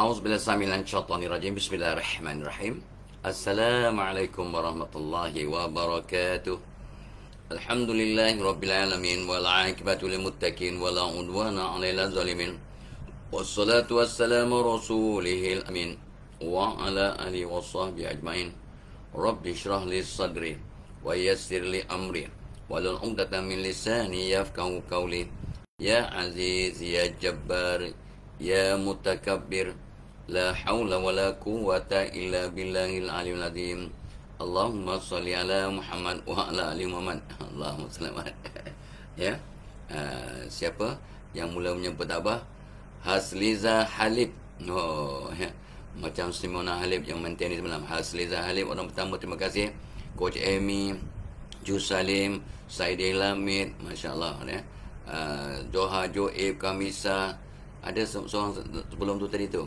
أعوذ بالله السميع من الشيطان الرجيم بسم الله الرحمن الرحيم السلام عليكم ورحمة الله وبركاته الحمد لله رب العالمين والعاقبة للمتقين ولا عدوان على الظالمين والصلاة والسلام رسوله الأمين وعلى آله وصحبه أجمعين رب اشرح لي صدري ويسر لي أمري ولن عقدة من لساني يفقه قولي يا عزيز يا جبار يا متكبر La hawla wa la quwwata illa billahil alim ladim Allahumma salli ala Muhammad wa ala ali Muhammad Allahumma salamat Ya uh, Siapa yang mula menyebut apa? Hasliza Halib Oh ya Macam Simona Halib yang maintain ni semalam Hasliza Halib orang pertama terima kasih Coach Amy Jusalim Saidi Lamid Masya Allah ya uh, ah, Johar Joib Kamisa Ada seorang sebelum tu tadi tu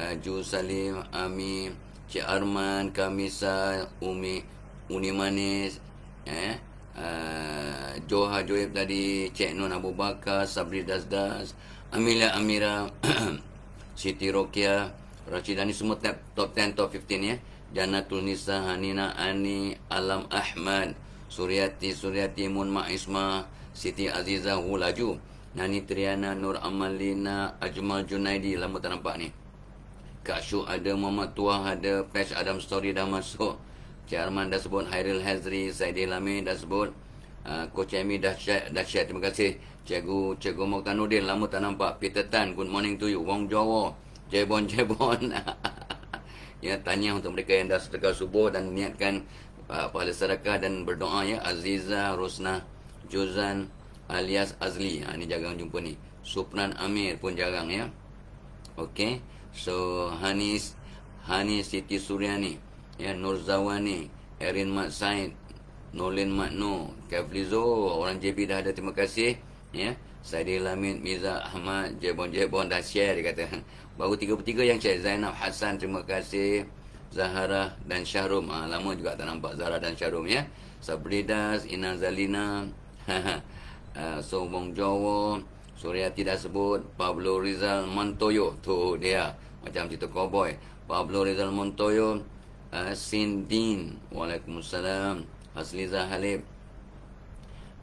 Eh, Ju Salim, Ami, Cik Arman, Kamisa, Umi, Uni Manis, eh, uh, eh, Joha Joib tadi, Cik Nun Abu Bakar, Sabri Dasdas, Amelia Amira, Siti Rokia, Rashidah ni semua top, top 10, top 15 ya. Jana Nisa, Hanina Ani, Alam Ahmad, Suryati, Suryati, Mun Isma, Siti Azizah, Hulaju, Nani Triana, Nur Amalina, Ajmal Junaidi, lama tak nampak ni. Kak Syuk ada, Mama Tua ada, Flash Adam Story dah masuk. Cik Arman dah sebut, Hairil Hazri, Saidi Lami dah sebut. Uh, Coach Amy dah share, dah share. Terima kasih. Cikgu, Cikgu Mokhtar Nudin, lama tak nampak. Peter Tan, good morning to you. Wong Jawa, Jebon, Jebon. ya, tanya untuk mereka yang dah sedekah subuh dan niatkan uh, pahala sedekah dan berdoa ya. Aziza, Rosnah, Juzan, alias Azli. Ha, ni jarang jumpa ni. Supran Amir pun jarang ya. Okay. So Hanis, Hanis Siti Suryani ya yeah, Nur Zawani Erin Mat Said Nolin Mat No Kevlizo orang JB dah ada terima kasih ya yeah. Saidi Lamin Miza Ahmad Jebon Jebon dah share dia kata baru 33 yang share Zainab Hasan terima kasih Zahara dan Syahrum ha, lama juga tak nampak Zahara dan Syahrum ya yeah. Sabrida Inazalina Ha uh, Sobong Jowo Surya tidak sebut Pablo Rizal Montoyo tu dia macam cerita cowboy Pablo Rizal Montoyo uh, Sindin Waalaikumsalam Hasliza Halib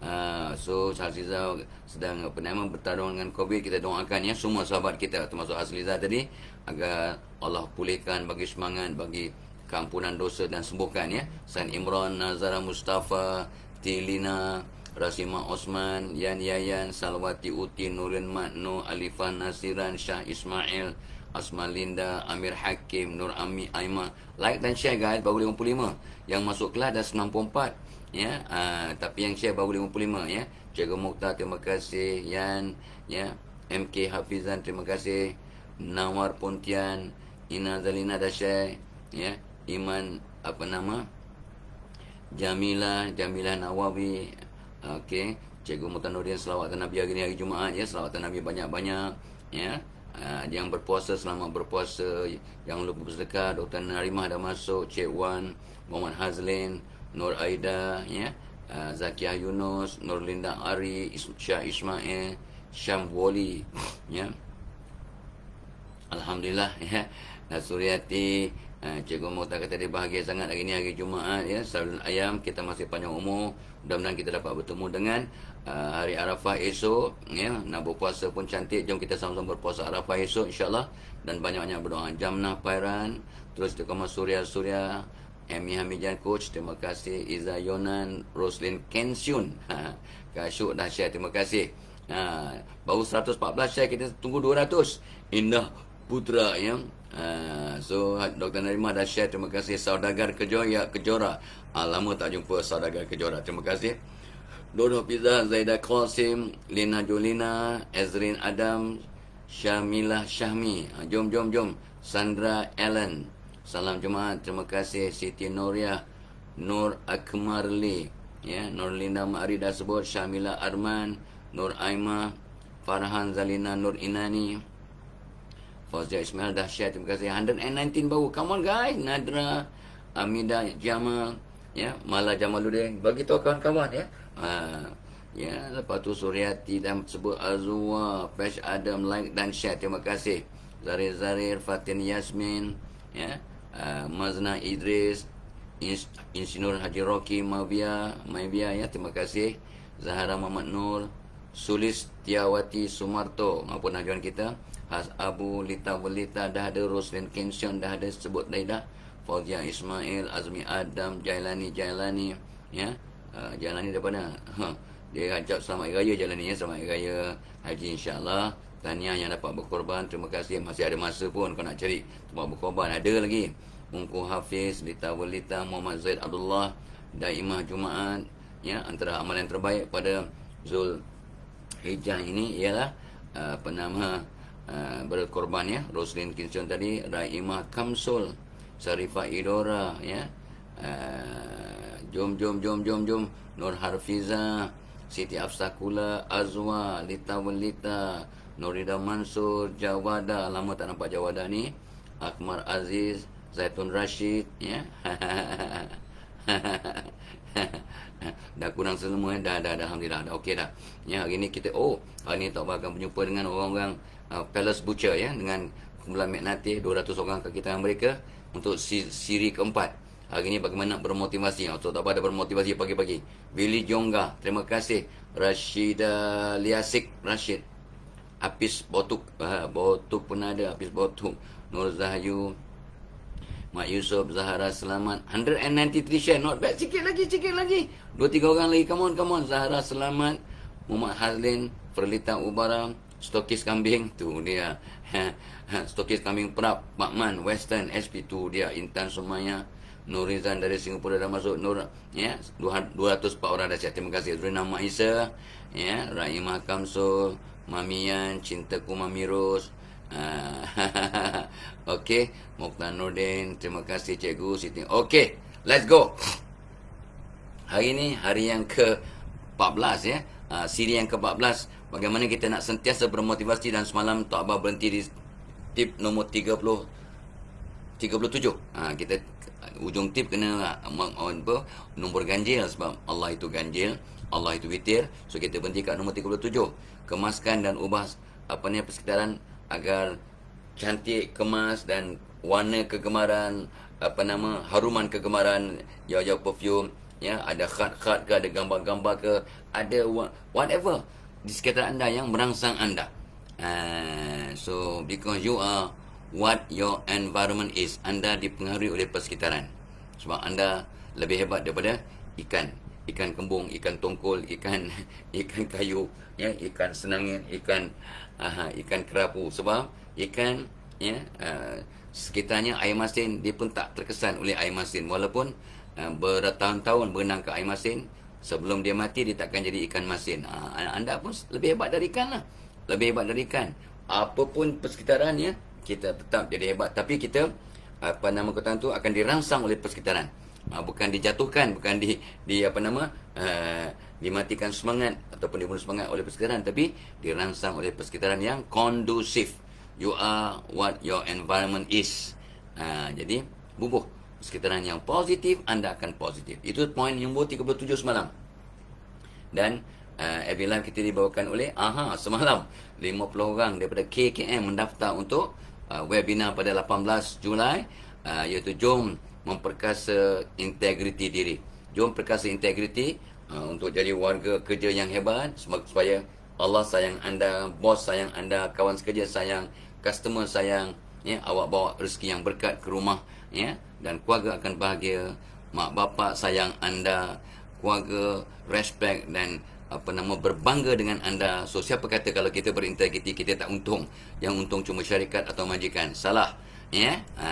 uh, so Hasliza sedang penama bertarung dengan COVID kita doakan ya semua sahabat kita termasuk Hasliza tadi agar Allah pulihkan bagi semangat bagi keampunan dosa dan sembuhkan ya San Imran Nazara Mustafa Tilina Rasimah Osman, Yan Yayan, Salwati Uti, Nurin Makno, Alifan Nasiran, Syah Ismail, Asma Linda, Amir Hakim, Nur Ami Aima. Like dan share guys, baru 55. Yang masuk kelas dah 64. Ya, uh, tapi yang share baru 55 ya. Cikgu Mukhtar, terima kasih. Yan, ya. MK Hafizan, terima kasih. Nawar Pontian, Ina Zalina dah share. Ya, Iman, apa nama? Jamila, Jamila Nawawi, Okey, Cikgu Mutan Nurin selawat Nabi hari ni hari Jumaat ya, selawat Nabi banyak-banyak ya. Uh, yang berpuasa selama berpuasa yang lupa bersedekah Dr. Narimah dah masuk Cik Wan Muhammad Hazlin Nur Aida ya uh, Zakiah Yunus Nur Linda Ari Is Syah Ismail Syam Woli ya Alhamdulillah ya Nasuriati uh, ah, Cikgu Mokta kata dia bahagia sangat hari ni hari Jumaat ya Salun Ayam kita masih panjang umur mudah-mudahan kita dapat bertemu dengan uh, hari Arafah esok ya nak berpuasa pun cantik jom kita sama-sama berpuasa Arafah esok insyaallah dan banyak-banyak berdoa Jamnah Pairan terus kita koma Surya Surya Amy Hamijan Coach terima kasih Iza Yonan Roslin Kensyun ha, Kasyuk dah share terima kasih ha, baru 114 share kita tunggu 200 indah putra yang uh, ah, so Dr. Narimah dah share terima kasih saudagar kejoya kejora uh, ya, lama tak jumpa saudagar kejora terima kasih Dodo Pizza Zaida Qasim Lina Julina, Ezrin Adam Syamilah Syahmi uh, jom jom jom Sandra Allen salam jumaat terima kasih Siti Noria Nur Akmarli ya Nur Linda Mari dah sebut Syamilah Arman Nur Aima Farhan Zalina Nur Inani Fauzia Ismail dah share terima kasih 119 baru come on guys Nadra Amida Jamal ya Mala Jamaluddin bagi tahu kawan-kawan ya uh, ya lepas tu Suryati dan sebut Azwa Fresh Adam like dan share terima kasih Zarir Zarir Fatin Yasmin ya uh, Mazna Idris Insinur Haji Rocky Mavia Mavia ya terima kasih Zahara Muhammad Nur Sulis Tiawati Sumarto maafkan najuan kita Abu Lita Belita dah ada Roslin Kinsion dah ada sebut tadi dah Fauzia Ismail Azmi Adam Jailani Jailani ya uh, Jailani daripada huh. Ha. dia ajak sama raya Jailani ya selamat raya haji insyaallah Tanya yang dapat berkorban Terima kasih Masih ada masa pun Kau nak cari Tempat berkorban Ada lagi Mungku Hafiz Lita Belita Muhammad Zaid Abdullah Daimah Jumaat ya, Antara amalan terbaik Pada Zul Hijjah ini Ialah uh, Penama berkorban ya Roslin Kinson tadi Raimah Kamsul Sarifa Idora ya eh, jom jom jom jom jom Nur Harfiza Siti Afsakula Azwa Lita Welita Norida Mansur Jawada lama tak nampak Jawada ni Akmar Aziz Zaitun Rashid ya dah kurang semua eh? dah dah, dah alhamdulillah dah okey dah ya hari ni kita oh hari ni tak bakal berjumpa dengan orang-orang uh, Palace Butcher ya dengan kumpulan Magnate 200 orang ke kita mereka untuk siri keempat. Hari ini bagaimana bermotivasi atau ah, tak ada bermotivasi pagi-pagi. Billy Jongga, terima kasih. Rashida Liasik Rashid. Apis Botuk, uh, Botuk pun ada, Apis Botuk. Nur Zahyu, Mak Yusof, Zahara Selamat 193 share, not bad, sikit lagi, sikit lagi 2-3 orang lagi, come on, come on Zahara Selamat, Muhammad Hazlin Perlita Ubaram, stokis kambing tu dia stokis kambing perap makman western sp2 dia intan semuanya Nurizan dari Singapura dah masuk Nur ya 204 orang dah siap terima kasih Zurina Maisa ya Raimah Kamsul Mamian cintaku Mamiros ah, Uh, okay Mokhtar Nordin Terima kasih cikgu Siti Okay Let's go Hari ini Hari yang ke 14 ya. Uh, siri yang ke-14 bagaimana kita nak sentiasa bermotivasi dan semalam Tok Abah berhenti di tip nombor 30 37. uh, kita ujung tip kena on ah, nombor ganjil sebab Allah itu ganjil, Allah itu witir. So kita berhenti kat nombor 37. Kemaskan dan ubah apa ni persekitaran agar cantik kemas dan warna kegemaran apa nama haruman kegemaran jauh-jauh perfume ya ada khat-khat ke ada gambar-gambar ke ada whatever di sekitar anda yang merangsang anda uh, so because you are what your environment is anda dipengaruhi oleh persekitaran sebab anda lebih hebat daripada ikan ikan kembung ikan tongkol ikan ikan kayu ya ikan senangin ikan uh, ikan kerapu sebab ikan ya uh, sekitarnya air masin dia pun tak terkesan oleh air masin walaupun Ah, bertahun-tahun berenang ke air masin sebelum dia mati dia takkan jadi ikan masin ha, anda pun lebih hebat dari ikan lah lebih hebat dari ikan Apa pun persekitarannya kita tetap jadi hebat tapi kita apa nama kata tu akan dirangsang oleh persekitaran ah, bukan dijatuhkan bukan di di apa nama uh, dimatikan semangat ataupun dibunuh semangat oleh persekitaran tapi dirangsang oleh persekitaran yang kondusif you are what your environment is ha, jadi bubuh sekitaran yang positif, anda akan positif. Itu poin yang nombor 37 semalam. Dan uh, eh, every live kita dibawakan oleh Aha semalam 50 orang daripada KKM mendaftar untuk uh, webinar pada 18 Julai uh, iaitu jom memperkasa integriti diri. Jom perkasa integriti uh, untuk jadi warga kerja yang hebat supaya Allah sayang anda, bos sayang anda, kawan sekerja sayang, customer sayang, ya, awak bawa rezeki yang berkat ke rumah, ya dan keluarga akan bahagia mak bapa sayang anda keluarga respect dan apa nama berbangga dengan anda so siapa kata kalau kita berintegriti kita tak untung yang untung cuma syarikat atau majikan salah ya yeah? ha.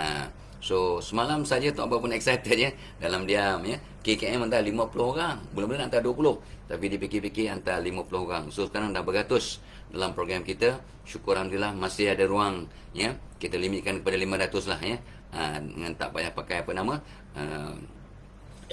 so semalam saja tak apa pun excited ya dalam diam ya yeah? KKM hantar 50 orang bulan-bulan hantar 20 tapi dipikir-pikir hantar 50 orang so sekarang dah beratus dalam program kita syukur Alhamdulillah masih ada ruang ya kita limitkan kepada 500 lah ya Ha, dengan tak payah pakai apa nama uh,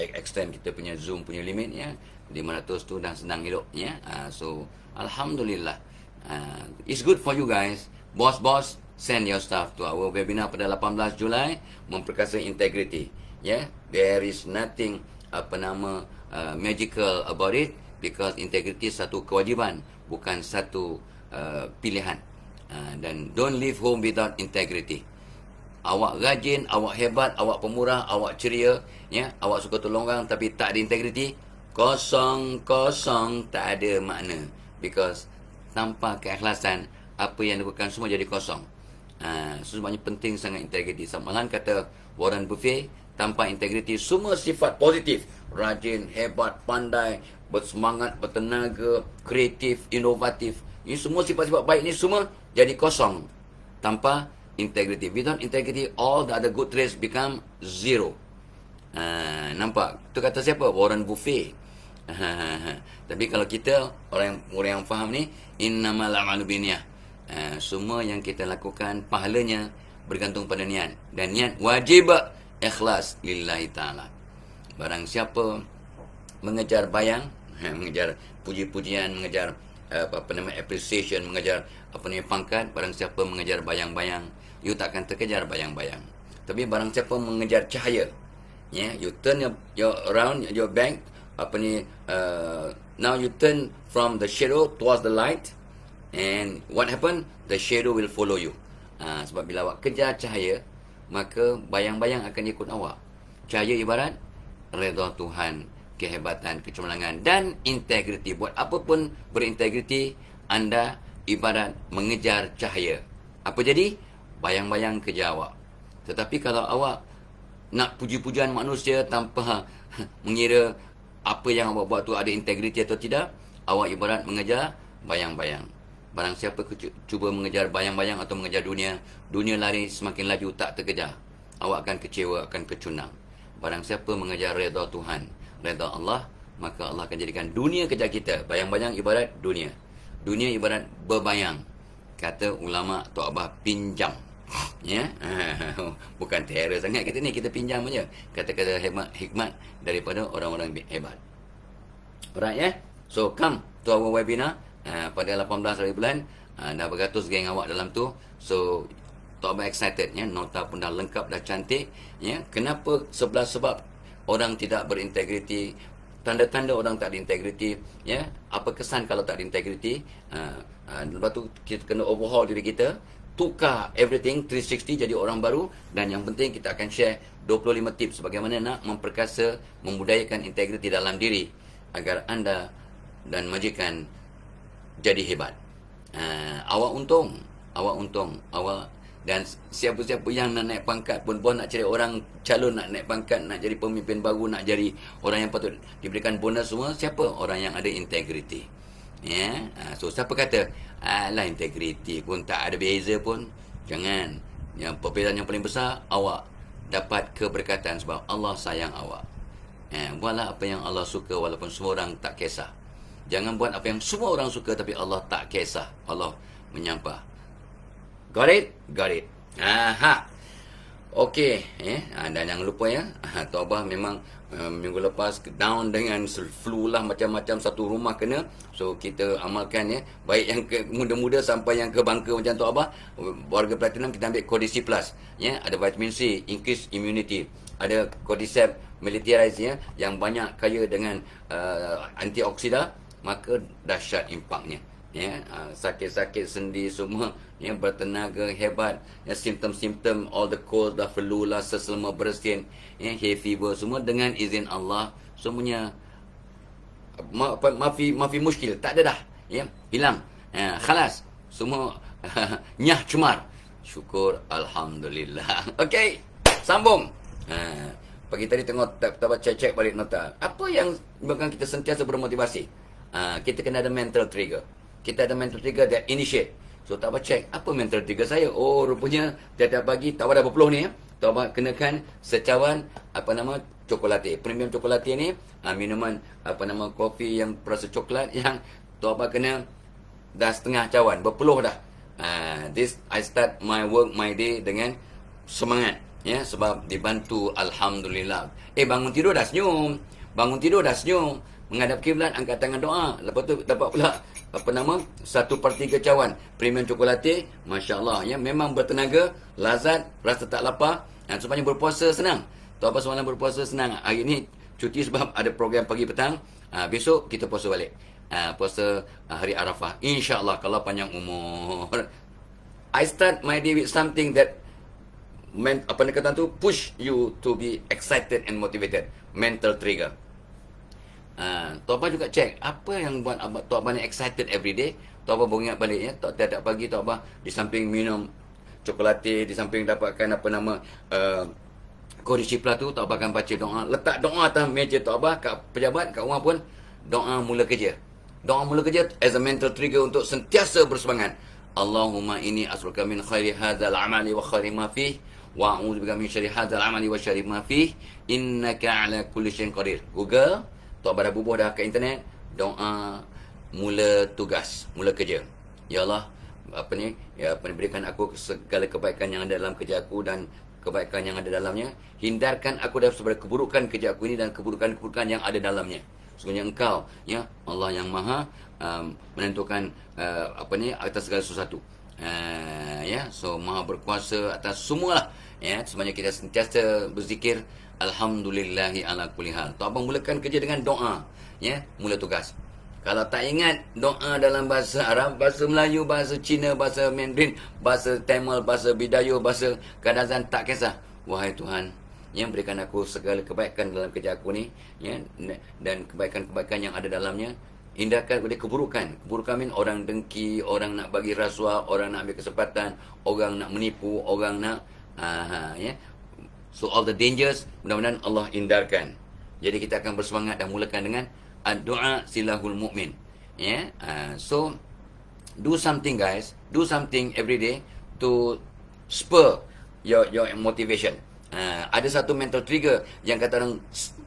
extend kita punya zoom punya limit ya 500 tu dah senang hidup ya uh, so alhamdulillah uh, it's good for you guys boss boss send your staff to our webinar pada 18 Julai memperkasa integriti ya yeah? there is nothing apa nama uh, magical about it because integriti satu kewajiban bukan satu uh, pilihan uh, dan don't leave home without integrity awak rajin, awak hebat, awak pemurah, awak ceria, ya, awak suka tolong orang tapi tak ada integriti, kosong kosong tak ada makna because tanpa keikhlasan apa yang dilakukan semua jadi kosong. Ah, ha, uh, sebabnya penting sangat integriti. Samalan kata Warren Buffet, tanpa integriti semua sifat positif, rajin, hebat, pandai, bersemangat, bertenaga, kreatif, inovatif, ini semua sifat-sifat baik ini semua jadi kosong tanpa integrity. Without integrity, all the other good traits become zero. Uh, nampak? Itu kata siapa? Warren Buffet. Uh, tapi kalau kita, orang yang, orang yang faham ni, innama la'alubiniyah. Uh, ah, semua yang kita lakukan, pahalanya bergantung pada niat. Dan niat wajib ikhlas lillahi ta'ala. Barang siapa mengejar bayang, mengejar puji-pujian, mengejar eh, apa, apa nama appreciation, mengejar apa nama pangkat, barang siapa mengejar bayang-bayang, you takkan terkejar bayang-bayang. Tapi barang siapa mengejar cahaya, yeah, you turn your, your around your bank, apa ni, uh, now you turn from the shadow towards the light, and what happen? The shadow will follow you. Ha, sebab bila awak kejar cahaya, maka bayang-bayang akan ikut awak. Cahaya ibarat redha Tuhan, kehebatan, kecemerlangan dan integriti. Buat apa pun berintegriti, anda ibarat mengejar cahaya. Apa jadi? bayang-bayang kerja awak. Tetapi kalau awak nak puji-pujian manusia tanpa mengira apa yang awak buat tu ada integriti atau tidak, awak ibarat mengejar bayang-bayang. Barang siapa cuba mengejar bayang-bayang atau mengejar dunia, dunia lari semakin laju tak terkejar. Awak akan kecewa, akan kecunang. Barang siapa mengejar reda Tuhan, reda Allah, maka Allah akan jadikan dunia kejar kita. Bayang-bayang ibarat dunia. Dunia ibarat berbayang. Kata ulama' Tuk Abah pinjam ya bukan terror sangat kita ni kita pinjam aja kata-kata hikmat, hikmat daripada orang-orang hebat orang ya so come to our webinar uh, pada 18 hari bulan uh, dah beratus geng awak dalam tu so tak excited ya nota pun dah lengkap dah cantik ya kenapa sebelah sebab orang tidak berintegriti tanda-tanda orang tak berintegriti ya apa kesan kalau tak berintegriti uh, uh, lepas tu kita kena overhaul diri kita tukar everything 360 jadi orang baru dan yang penting kita akan share 25 tips bagaimana nak memperkasa membudayakan integriti dalam diri agar anda dan majikan jadi hebat. Uh, awak untung, awak untung, awak dan siapa-siapa yang nak naik pangkat pun bos nak cari orang calon nak naik pangkat nak jadi pemimpin baru nak jadi orang yang patut diberikan bonus semua siapa orang yang ada integriti ya yeah? Ha, so siapa kata alah ha, integriti pun tak ada beza pun jangan yang perbezaan yang paling besar awak dapat keberkatan sebab Allah sayang awak ya buatlah apa yang Allah suka walaupun semua orang tak kisah jangan buat apa yang semua orang suka tapi Allah tak kisah Allah menyampah got it got it aha Okey, eh, ah, dan jangan lupa ya, ah, abah memang eh, minggu lepas down dengan flu lah macam-macam satu rumah kena so kita amalkan ya baik yang muda-muda sampai yang ke bangka macam tu abah warga platinum kita ambil kodisi plus ya ada vitamin C increase immunity ada cordyceps militarize ya yang banyak kaya dengan uh, eh, antioksida maka dahsyat impaknya ya ha, sakit-sakit sendi semua ya bertenaga hebat ya simptom-simptom all the cold the lah, flu lah selama bersin ya hay fever semua dengan izin Allah semuanya ma ma mafi mafi muskil tak ada dah ya hilang ya, khalas semua nyah cumar syukur alhamdulillah okey sambung ha, pagi tadi tengok tak tak baca check balik nota apa yang bukan kita sentiasa bermotivasi ha, kita kena ada mental trigger kita ada mental tiga that initiate. So tak apa check apa mental tiga saya. Oh rupanya tiap-tiap bagi tawar ada berpeluh ni ya. Tak apa kenakan secawan apa nama coklat Premium coklat ni ah, minuman apa nama kopi yang rasa coklat yang tu apa kena dah setengah cawan berpeluh dah. Uh, this I start my work my day dengan semangat ya sebab dibantu alhamdulillah. Eh bangun tidur dah senyum. Bangun tidur dah senyum. Menghadap kiblat angkat tangan doa. Lepas tu dapat pula apa nama satu per tiga cawan premium coklat masya Allah ya memang bertenaga lazat rasa tak lapar dan sepanya berpuasa senang tu apa semalam berpuasa senang hari ni cuti sebab ada program pagi petang ha, besok kita puasa balik ha, puasa ah, hari Arafah insyaAllah kalau panjang umur I start my day with something that meant, apa nak kata tu push you to be excited and motivated mental trigger Ha, Tok Abah juga cek apa yang buat abang, Tok Abah ni excited every day. Tok Abah bongiat balik ya. Tok tiap pagi Tok Abah di samping minum coklat di samping dapatkan apa nama uh, eh, kodi cipla tu Tok Abah akan baca doa. Letak doa atas meja Tok Abah kat pejabat kat rumah pun doa mula kerja. Doa mula kerja as a mental trigger untuk sentiasa bersemangat. Allahumma ini as'aluka min khairi hadzal amali wa khairi ma fi wa a'udzu hadzal amali wa syarri ma fi innaka ala kulli syai'in qadir. Google Tok Badar Bubuh dah ke internet doa ah, mula tugas mula kerja ya Allah apa ni ya apa ni, berikan aku segala kebaikan yang ada dalam kerja aku dan kebaikan yang ada dalamnya hindarkan aku dari sebarang keburukan kerja aku ini dan keburukan-keburukan yang ada dalamnya sebenarnya engkau ya Allah yang maha um, menentukan uh, apa ni atas segala sesuatu uh, ya yeah, so maha berkuasa atas semua ya yeah, sebenarnya kita sentiasa berzikir Alhamdulillahi ala kulli hal. Tu abang mulakan kerja dengan doa, ya, mula tugas. Kalau tak ingat doa dalam bahasa Arab, bahasa Melayu, bahasa Cina, bahasa Mandarin, bahasa Tamil, bahasa Bidayu, bahasa Kadazan tak kisah. Wahai Tuhan, yang berikan aku segala kebaikan dalam kerja aku ni, ya, dan kebaikan-kebaikan yang ada dalamnya, hindarkan daripada keburukan. Keburukan min orang dengki, orang nak bagi rasuah, orang nak ambil kesempatan, orang nak menipu, orang nak aha, ya, So all the dangers mudah-mudahan Allah indarkan. Jadi kita akan bersemangat dan mulakan dengan doa silahul mukmin. Yeah. Ya, uh, so do something guys, do something every day to spur your your motivation. Uh, ada satu mental trigger yang kata orang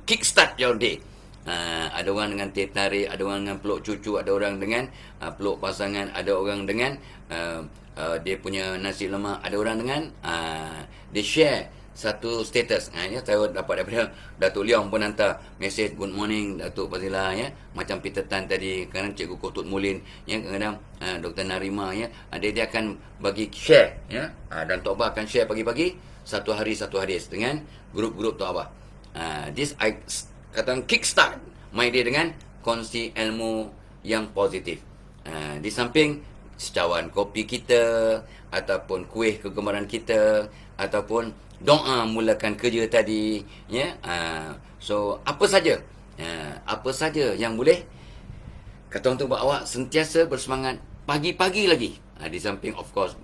kickstart your day. Uh, ada orang dengan teh tarik, ada orang dengan peluk cucu, ada orang dengan uh, peluk pasangan, ada orang dengan uh, uh, dia punya nasi lemak, ada orang dengan uh, dia share satu status ha, ya saya dapat daripada Datuk Liang pun hantar message good morning Datuk Fazila ya macam Peter Tan tadi kadang Cikgu Kutut Mulin ya kadang ha, Dr Narima ya ha, dia dia akan bagi share ya ha, dan Tok Abah akan share pagi-pagi satu hari satu hari dengan grup-grup Tok Abah ha, this I kata kickstart, start my day dengan konsi ilmu yang positif ha, di samping secawan kopi kita ataupun kuih kegemaran kita ataupun doa mulakan kerja tadi ya yeah? so apa saja uh, apa saja yang boleh kata orang tu buat awak sentiasa bersemangat pagi-pagi lagi uh, di samping of course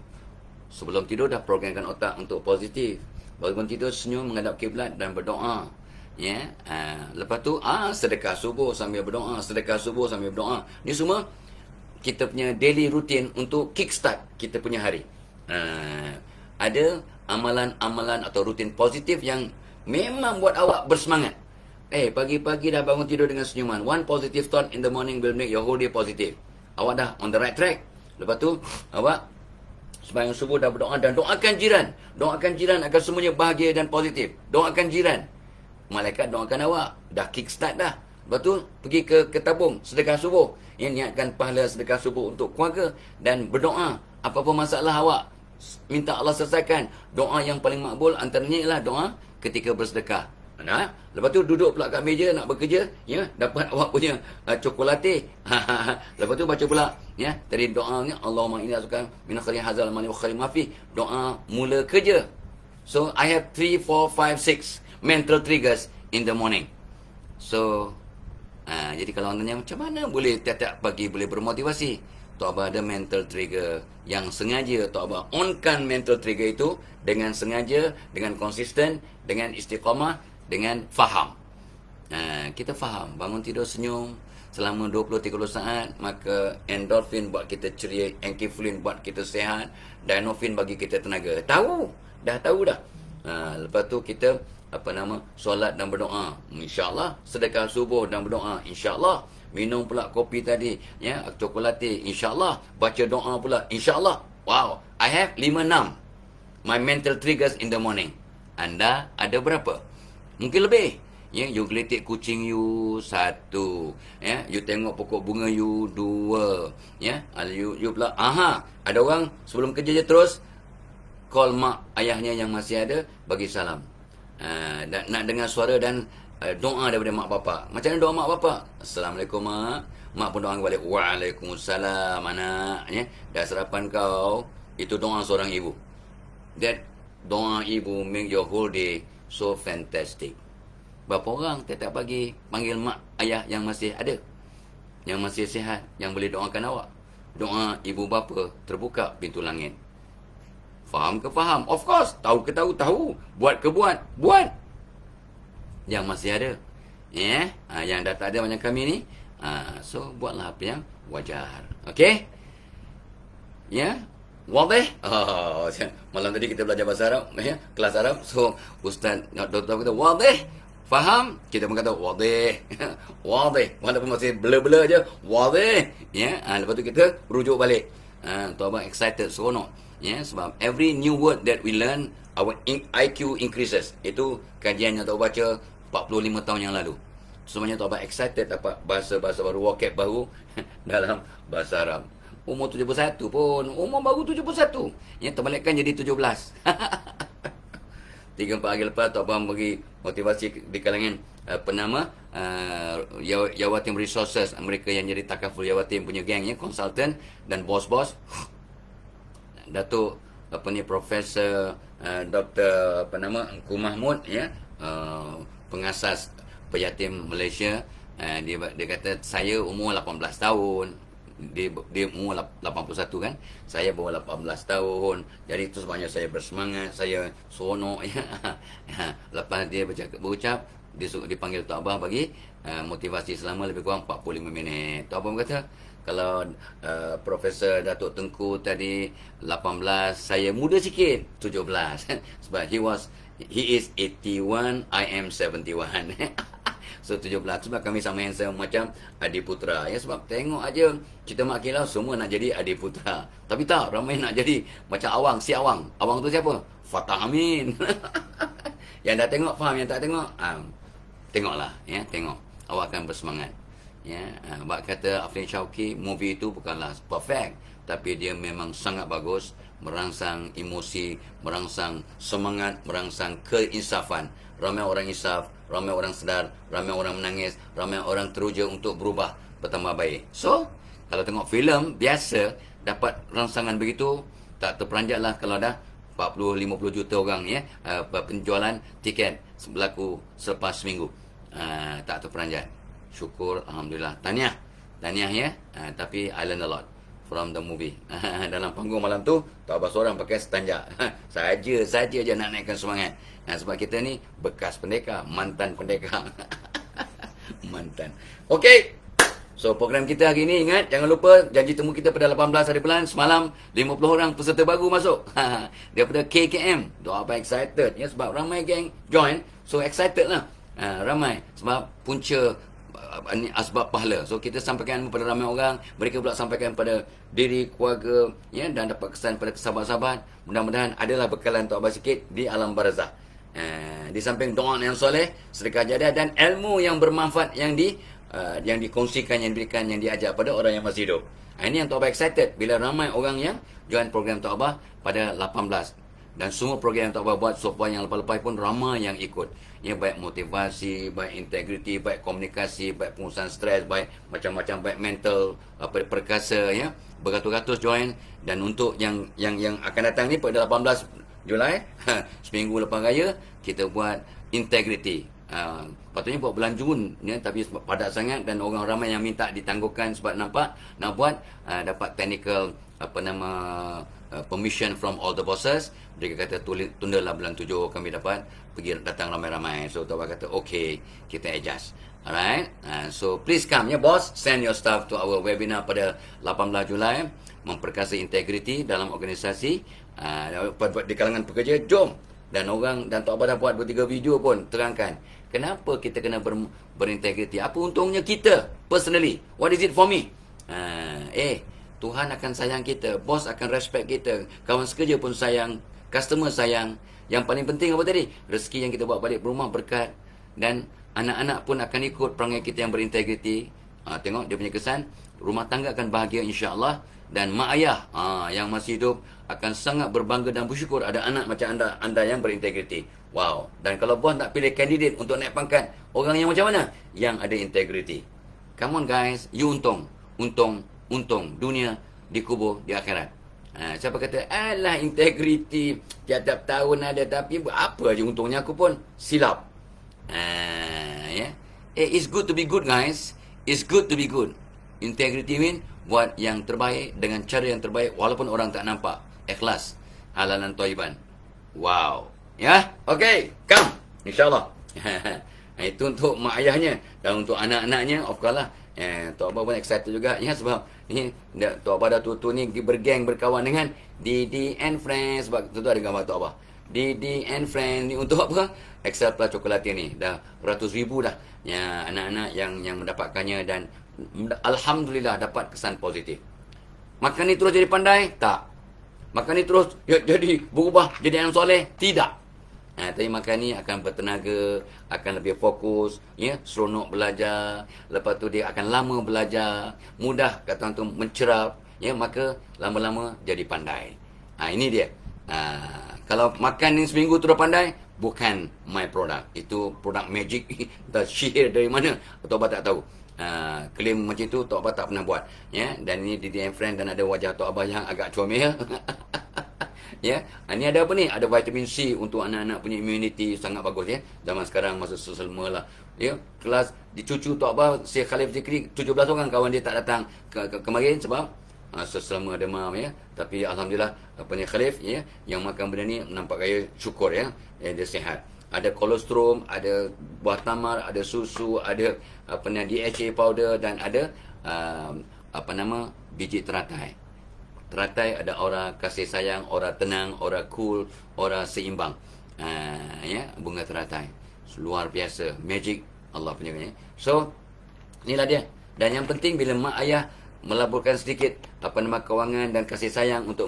sebelum tidur dah programkan otak untuk positif bangun tidur senyum menghadap kiblat dan berdoa ya yeah? lepas tu ah uh, sedekah subuh sambil berdoa sedekah subuh sambil berdoa ni semua kita punya daily routine untuk kickstart kita punya hari uh, ada amalan-amalan atau rutin positif yang memang buat awak bersemangat. Eh, pagi-pagi dah bangun tidur dengan senyuman. One positive thought in the morning will make your whole day positive. Awak dah on the right track. Lepas tu, awak sembahyang subuh dah berdoa dan doakan jiran. Doakan jiran agar semuanya bahagia dan positif. Doakan jiran. Malaikat doakan awak. Dah kick start dah. Lepas tu, pergi ke ketabung sedekah subuh. Yang niatkan pahala sedekah subuh untuk keluarga dan berdoa. Apa-apa masalah awak, minta Allah selesaikan doa yang paling makbul antaranya ialah doa ketika bersedekah nah lepas tu duduk pula kat meja nak bekerja ya dapat awak punya uh, coklat lepas tu baca pula ya tadi doanya Allahumma inni as'aluka min khairi hadzal mali wa khairi ma fi doa mula kerja so i have 3 4 5 6 mental triggers in the morning so uh, jadi kalau orang tanya macam mana boleh tiap-tiap pagi boleh bermotivasi abah ada mental trigger yang sengaja abah onkan mental trigger itu dengan sengaja, dengan konsisten, dengan istiqamah, dengan faham. Nah, kita faham, bangun tidur senyum selama 20-30 saat, maka endorfin buat kita ceria, enkephalin buat kita sehat, dinofin bagi kita tenaga. Tahu, dah tahu dah. Nah, ha, lepas tu kita apa nama solat dan berdoa. InsyaAllah sedekah subuh dan berdoa. InsyaAllah minum pula kopi tadi ya coklati insyaallah baca doa pula insyaallah wow i have 5 6 my mental triggers in the morning anda ada berapa mungkin lebih ya you geletik kucing you satu ya you tengok pokok bunga you dua ya you you pula aha ada orang sebelum kerja je terus call mak ayahnya yang masih ada bagi salam Uh, nak, nak dengar suara dan Eh, doa daripada mak bapak. Macam mana doa mak bapak? Assalamualaikum mak. Mak pun doa balik. Waalaikumsalam anak. Ya? Dah sarapan kau. Itu doa seorang ibu. That doa ibu make your whole day so fantastic. Berapa orang tiap-tiap pagi panggil mak ayah yang masih ada? Yang masih sihat, yang boleh doakan awak. Doa ibu bapa terbuka pintu langit. Faham ke faham? Of course. Tahu ke tahu? Tahu. Buat ke buat? Buat yang masih ada yeah, eh, ha, yang dah tak ada macam kami ni ha, so buatlah apa yang wajar okey ya wadih oh, malam tadi kita belajar bahasa Arab ya kelas Arab so ustaz doktor kita wadih faham kita pun kata wadih wadih walaupun masih blur-blur je wadih ya ha, lepas tu kita rujuk balik ha, tu abang excited seronok ya sebab every new word that we learn our IQ increases itu kajian yang tak baca 45 tahun yang lalu. Semuanya tak excited dapat bahasa-bahasa baru, wakil baru dalam bahasa Arab. Umur 71 pun, umur baru 71. Yang terbalikkan jadi 17. 3-4 hari lepas, Tok Abang beri motivasi di kalangan uh, penama uh, Yawatim Resources. Mereka yang jadi takaful Yawatim punya geng, ya, konsultan dan bos-bos. Datuk apa ni Profesor uh, eh, Dr apa nama Engku Mahmud ya uh, pengasas Pejatim Malaysia eh, dia dia kata saya umur 18 tahun dia dia umur 81 kan saya bawa 18 tahun jadi itu banyak saya bersemangat saya sono ya lepas dia bercakap berucap dia dipanggil Tok Abah bagi eh, motivasi selama lebih kurang 45 minit Tok Abah kata kalau uh, Profesor Datuk Tengku tadi 18 saya muda sikit 17 sebab he was He is 81, I am 71. so tujuh 17 sebab kami sama yang sama macam adiputra. Ya sebab tengok aja kita mak kilau semua nak jadi adiputra. Tapi tak ramai nak jadi macam awang, si awang. Awang tu siapa? Fatah Amin. yang dah tengok faham, yang tak tengok um, tengoklah ya, tengok. Awak akan bersemangat. Ya, uh, ah, bak kata Afrin Shauki movie itu bukanlah perfect tapi dia memang sangat bagus merangsang emosi, merangsang semangat, merangsang keinsafan. Ramai orang insaf, ramai orang sedar, ramai orang menangis, ramai orang teruja untuk berubah, bertambah baik. So, kalau tengok filem biasa dapat rangsangan begitu, tak terperanjatlah kalau dah 40-50 juta orang ya eh, penjualan tiket berlaku selepas seminggu. Ah, tak terperanjat. Syukur, Alhamdulillah. Tahniah. Tahniah ya. Ah, tapi I learn a lot from the movie. Dalam panggung malam tu, tak apa seorang pakai setanja. saja saja je nak naikkan semangat. Nah, sebab kita ni bekas pendekar, mantan pendekar. mantan. Okey. So program kita hari ni ingat jangan lupa janji temu kita pada 18 hari bulan semalam 50 orang peserta baru masuk. daripada KKM. Doa apa excited ya sebab ramai geng join. So excited lah. Uh, ramai sebab punca ini uh, asbab pahala. So kita sampaikan kepada ramai orang, mereka pula sampaikan kepada diri keluarga ya dan dapat kesan kepada sahabat-sahabat. Mudah-mudahan adalah bekalan untuk abah sikit di alam barzah. Eh, di samping doa yang soleh, sedekah jariah dan ilmu yang bermanfaat yang di uh, yang dikongsikan, yang diberikan, yang diajar pada orang yang masih hidup. Ini yang Tok Abah excited bila ramai orang yang join program Tok Abah pada 18 dan semua program yang tak buat so yang lepas-lepas pun ramai yang ikut. Ya, baik motivasi, baik integriti, baik komunikasi, baik pengurusan stres, baik macam-macam, baik mental, apa perkasa, ya. Beratus-ratus join. Dan untuk yang yang yang akan datang ni pada 18 Julai, seminggu lepas raya, kita buat integriti. Uh, patutnya buat bulan Jun ya, tapi padat sangat dan orang ramai yang minta ditangguhkan sebab nampak nak buat uh, dapat technical apa nama Uh, permission from all the bosses mereka kata tunda tundalah bulan tujuh kami dapat pergi datang ramai-ramai so Tawar kata okay kita adjust alright uh, so please come ya boss send your staff to our webinar pada 18 Julai memperkasa integriti dalam organisasi uh, di kalangan pekerja jom dan orang dan Tok Abah dah buat bertiga video pun terangkan kenapa kita kena ber, berintegriti apa untungnya kita personally what is it for me uh, eh Tuhan akan sayang kita, bos akan respect kita, kawan sekerja pun sayang, customer sayang. Yang paling penting apa tadi? Rezeki yang kita bawa balik rumah berkat dan anak-anak pun akan ikut perangai kita yang berintegriti. Ha, tengok dia punya kesan, rumah tangga akan bahagia insya-Allah dan mak ayah ha, yang masih hidup akan sangat berbangga dan bersyukur ada anak macam anda anda yang berintegriti. Wow. Dan kalau bos nak pilih kandidat untuk naik pangkat, orang yang macam mana? Yang ada integriti. Come on guys, you untung. Untung untung dunia dikubur di akhirat ha, siapa kata alah integriti tiap-tiap tahun ada tapi apa aja untungnya aku pun silap ha, yeah. eh, it's good to be good guys it's good to be good integriti mean buat yang terbaik dengan cara yang terbaik walaupun orang tak nampak ikhlas halalan toiban wow ya yeah? Okay. come insyaAllah ha, itu untuk mak ayahnya dan untuk anak-anaknya of course lah eh, Tok Abah pun excited juga ya sebab ni tu apa dah tu-tu ni bergeng berkawan dengan Didi and Friends sebab tu-tu ada gambar tu apa Didi and Friends ni untuk apa Excel Plus Coklat ni dah ratus ribu dah ya, anak-anak yang yang mendapatkannya dan Alhamdulillah dapat kesan positif makan ni terus jadi pandai tak makan ni terus ya, jadi berubah jadi anak soleh tidak Nah, ha, tapi makan ni akan bertenaga, akan lebih fokus, ya, seronok belajar, lepas tu dia akan lama belajar, mudah kata orang tu mencerap, ya, maka lama-lama jadi pandai. Ha, ini dia. Ha, kalau makan ni seminggu tu dah pandai, bukan my product. Itu produk magic dah sihir dari mana? Atau apa tak tahu. Ha, klaim macam tu Tok Abah tak pernah buat. Ya, dan ini DDM friend dan ada wajah Tok Abah yang agak comel. Ya? ya yeah. ini ada apa ni ada vitamin C untuk anak-anak punya immunity sangat bagus ya zaman sekarang masa selma lah ya yeah. kelas dicucu tu apa si Khalif Zikri 17 orang kawan dia tak datang ke- ke- kemarin sebab ha, ah, selama demam ya tapi alhamdulillah apa ni Khalif ya yang makan benda ni nampak gaya syukur ya yeah. dia sihat ada kolostrum ada buah tamar ada susu ada apa ni DHA powder dan ada uh, apa nama biji teratai teratai ada aura kasih sayang, aura tenang, aura cool, aura seimbang. Uh, ya, bunga teratai. Luar biasa. Magic Allah punya. Ya. So, inilah dia. Dan yang penting bila mak ayah melaburkan sedikit apa nama kewangan dan kasih sayang untuk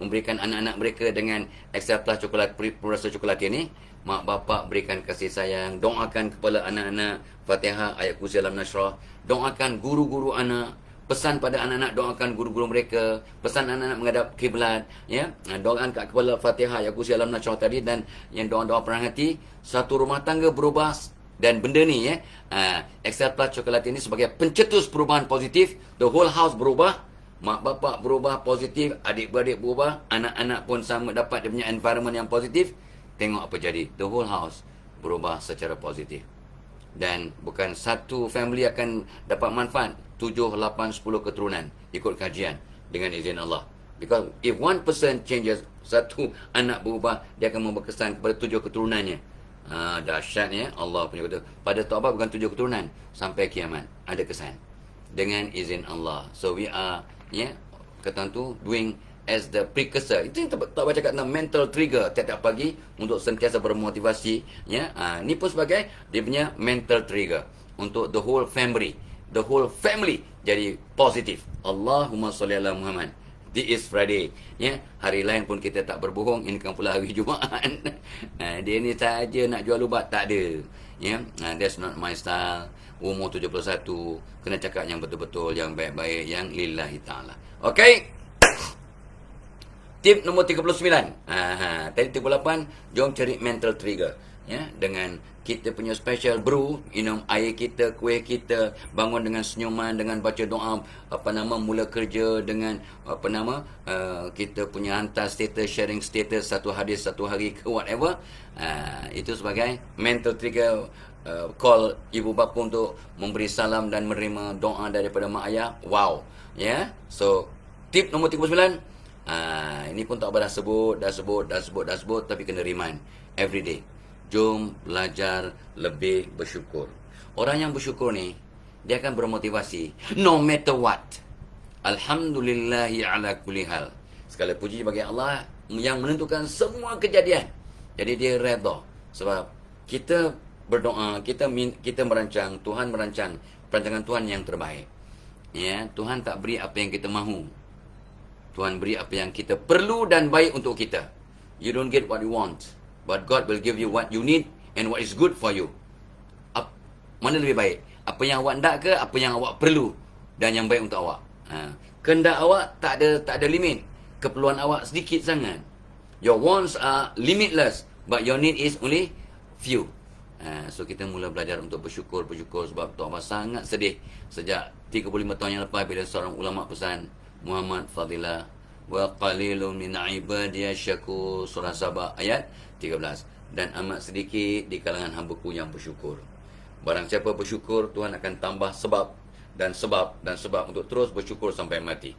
memberikan anak-anak mereka dengan extra plus coklat, perasa coklat ini, mak bapak berikan kasih sayang, doakan kepada anak-anak, Fatihah, ayat kursi dalam nasrah, doakan guru-guru anak, pesan pada anak-anak doakan guru-guru mereka pesan anak-anak menghadap kiblat ya doakan kat kepala Fatihah yang kursi alam nasional tadi dan yang doa-doa perang hati satu rumah tangga berubah dan benda ni ya uh, Plus Coklat ini sebagai pencetus perubahan positif the whole house berubah mak bapak berubah positif adik-beradik berubah anak-anak pun sama dapat dia punya environment yang positif tengok apa jadi the whole house berubah secara positif dan bukan satu family akan dapat manfaat 7, 8, 10 keturunan ikut kajian dengan izin Allah. Because if one person changes, satu anak berubah, dia akan berkesan kepada tujuh keturunannya. Ha, ah, dahsyat Allah punya kata Pada taubah bukan tujuh keturunan Sampai kiamat Ada kesan Dengan izin Allah So we are Ya Kata tu Doing as the precursor Itu yang taubah cakap tentang mental trigger Tiap-tiap pagi Untuk sentiasa bermotivasi Ya ha, Ni pun sebagai Dia punya mental trigger Untuk the whole family the whole family jadi positif. Allahumma salli ala Muhammad. This is Friday. Ya, hari lain pun kita tak berbohong. Ini kan pula hari Jumaat. dia ni saja nak jual ubat. Tak ada. Ya, that's not my style. Umur 71. Kena cakap yang betul-betul. Yang baik-baik. Yang lillahi ta'ala. Okay. Tip nombor 39. Aha, tadi 38. Jom cari mental trigger. Ya, dengan kita punya special brew minum air kita kuih kita bangun dengan senyuman dengan baca doa apa nama mula kerja dengan apa nama uh, kita punya hantar status sharing status satu hadis satu hari ke whatever uh, itu sebagai mental trigger uh, call ibu bapa untuk memberi salam dan menerima doa daripada mak ayah wow ya yeah? so tip nombor 39 Ha, uh, ini pun tak pernah sebut, dah sebut, dah sebut, dah sebut Tapi kena remind, day jom belajar lebih bersyukur. Orang yang bersyukur ni, dia akan bermotivasi no matter what. Alhamdulillahi ala kulli hal. Segala puji bagi Allah yang menentukan semua kejadian. Jadi dia redha sebab kita berdoa, kita kita merancang, Tuhan merancang perancangan Tuhan yang terbaik. Ya, Tuhan tak beri apa yang kita mahu. Tuhan beri apa yang kita perlu dan baik untuk kita. You don't get what you want. But God will give you what you need and what is good for you. Ap, mana lebih baik? Apa yang awak nak ke? Apa yang awak perlu? Dan yang baik untuk awak. Ha. Kendak awak tak ada tak ada limit. Keperluan awak sedikit sangat. Your wants are limitless. But your need is only few. Ha. So kita mula belajar untuk bersyukur, bersyukur sebab Tuan Abah sangat sedih sejak 35 tahun yang lepas bila seorang ulama pesan Muhammad Fadilah wa qalilu min ibadiyasyakur surah sabah ayat 13 dan amat sedikit di kalangan hamba-Ku yang bersyukur. Barang siapa bersyukur, Tuhan akan tambah sebab dan sebab dan sebab untuk terus bersyukur sampai mati.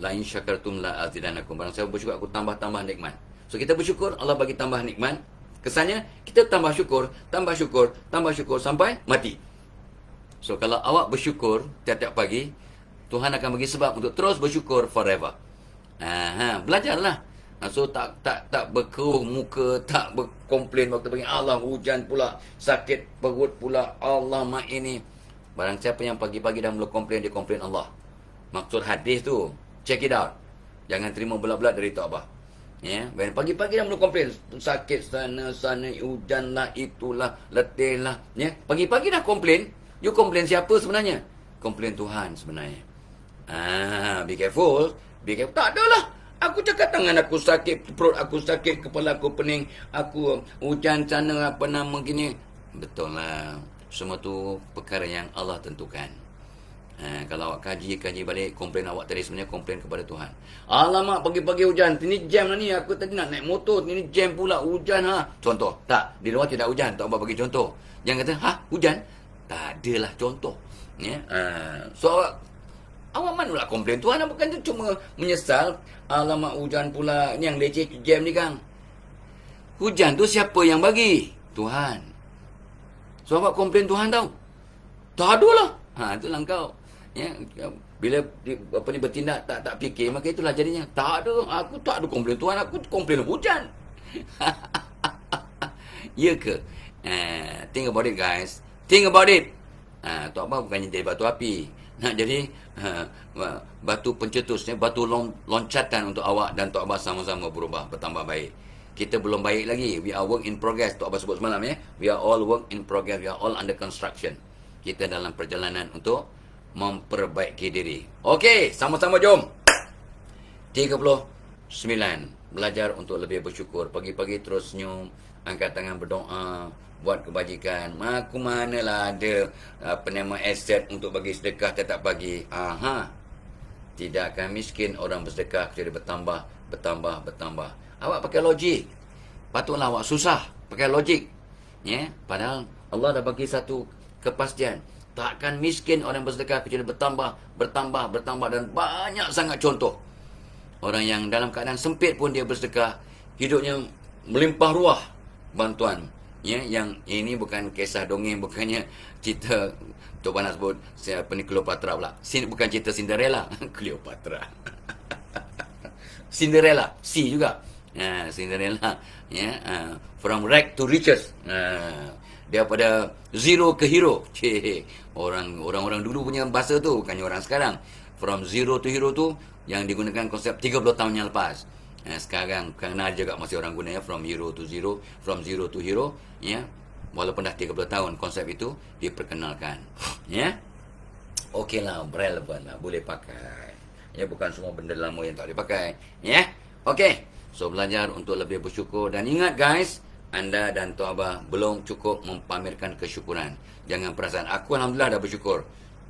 Lain syakartum la azidanakum. Barang siapa bersyukur, aku tambah-tambah nikmat. So kita bersyukur, Allah bagi tambah nikmat. Kesannya, kita tambah syukur, tambah syukur, tambah syukur sampai mati. So kalau awak bersyukur tiap-tiap pagi, Tuhan akan bagi sebab untuk terus bersyukur forever. Aha, belajarlah. Ah, so tak tak tak berkeruh muka, tak berkomplain waktu pagi. Allah hujan pula, sakit perut pula. Allah mak ini. Barang siapa yang pagi-pagi dah mula komplain, dia komplain Allah. Maksud hadis tu, check it out. Jangan terima belak-belak dari tu abah. Ya, yeah? pagi-pagi dah mula komplain, sakit sana sana, hujan lah itulah, letih lah. Ya, pagi-pagi dah komplain, you komplain siapa sebenarnya? Komplain Tuhan sebenarnya. Ah, be careful. Be careful. Tak adalah. lah. Aku cakap tangan aku sakit, perut aku sakit, kepala aku pening, aku hujan sana apa nama gini. Betul lah. Semua tu perkara yang Allah tentukan. Ha, kalau awak kaji, kaji balik, komplain awak tadi sebenarnya komplain kepada Tuhan. Alamak, pagi-pagi hujan. Ini jam lah ni. Aku tadi nak naik motor. Ini jam pula. Hujan ha. Contoh. Tak. Di luar tidak hujan. Tak apa bagi contoh. Jangan kata, ha? Hujan? Tak adalah contoh. Ya? Ha. So, Awak mana lah komplain tu? Anak bukan tu cuma menyesal. Alamak hujan pula. Ni yang leceh jam ni kang. Hujan tu siapa yang bagi? Tuhan. So awak komplain Tuhan tau? Tak ada lah. Ha, itulah kau. Ya, bila apa ni bertindak tak tak fikir maka itulah jadinya. Tak ada. Aku tak ada komplain Tuhan. Aku komplain hujan. ya ke? Eh, think about it guys. Think about it. Ha, tu apa bukannya jadi batu api nak jadi uh, batu pencetus, ya, batu long, loncatan untuk awak dan Tok Abah sama-sama berubah, bertambah baik. Kita belum baik lagi. We are work in progress. Tok Abah sebut semalam ya. We are all work in progress. We are all under construction. Kita dalam perjalanan untuk memperbaiki diri. Okey, sama-sama jom. 39. Belajar untuk lebih bersyukur. Pagi-pagi terus senyum. Angkat tangan berdoa buat kebajikan. Aku manalah ada uh, penerima aset untuk bagi sedekah tetap bagi. Aha. Tidak akan miskin orang bersedekah kecuali bertambah, bertambah, bertambah. Awak pakai logik. Patutlah awak susah pakai logik. Ya, yeah? padahal Allah dah bagi satu kepastian. Takkan miskin orang bersedekah kecuali bertambah, bertambah, bertambah dan banyak sangat contoh. Orang yang dalam keadaan sempit pun dia bersedekah, hidupnya melimpah ruah bantuan ya yang ini bukan kisah dongeng bukannya cerita tu Panas sebut siapa ni Cleopatra pula Sin, bukan cerita Cinderella Cleopatra Cinderella C juga uh, Cinderella ya uh, from rag to riches uh, daripada zero ke hero Cih, orang orang orang dulu punya bahasa tu bukannya orang sekarang from zero to hero tu yang digunakan konsep 30 tahun yang lepas Nah, ha, sekarang kerana juga masih orang guna ya from hero to zero, from zero to hero, ya. Walaupun dah 30 tahun konsep itu diperkenalkan, ya. Okeylah, relevan lah, boleh pakai. Ya, bukan semua benda lama yang tak boleh pakai, ya. Okey. So belajar untuk lebih bersyukur dan ingat guys, anda dan Tuan belum cukup mempamerkan kesyukuran. Jangan perasan, aku Alhamdulillah dah bersyukur.